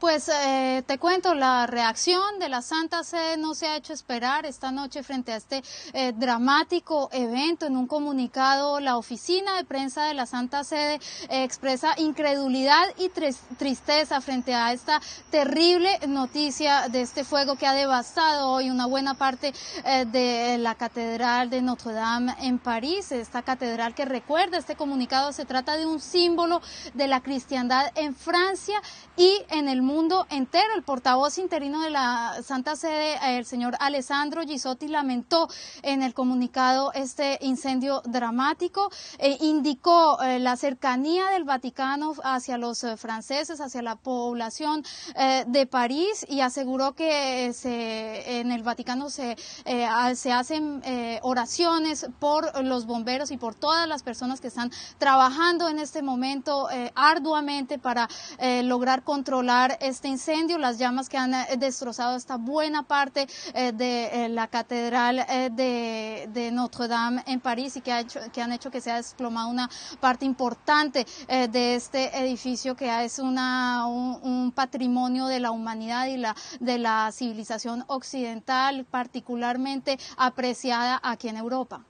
Pues eh, te cuento, la reacción de la Santa Sede no se ha hecho esperar esta noche frente a este eh, dramático evento. En un comunicado, la oficina de prensa de la Santa Sede eh, expresa incredulidad y tristeza frente a esta terrible noticia de este fuego que ha devastado hoy una buena parte eh, de la Catedral de Notre Dame en París. Esta catedral que recuerda este comunicado se trata de un símbolo de la cristiandad en Francia y en el mundo mundo entero. El portavoz interino de la Santa Sede, eh, el señor Alessandro Gisotti, lamentó en el comunicado este incendio dramático. Eh, indicó eh, la cercanía del Vaticano hacia los franceses, hacia la población de París y aseguró que en el Vaticano se, se hacen oraciones por los bomberos y por todas las personas que están trabajando en este momento arduamente para lograr controlar este incendio, las llamas que han eh, destrozado esta buena parte eh, de eh, la catedral de, Notre Dame en París y que, han hecho que se ha desplomado una parte importante de este edificio que es un, patrimonio de la humanidad y de la civilización occidental, particularmente apreciada aquí en Europa.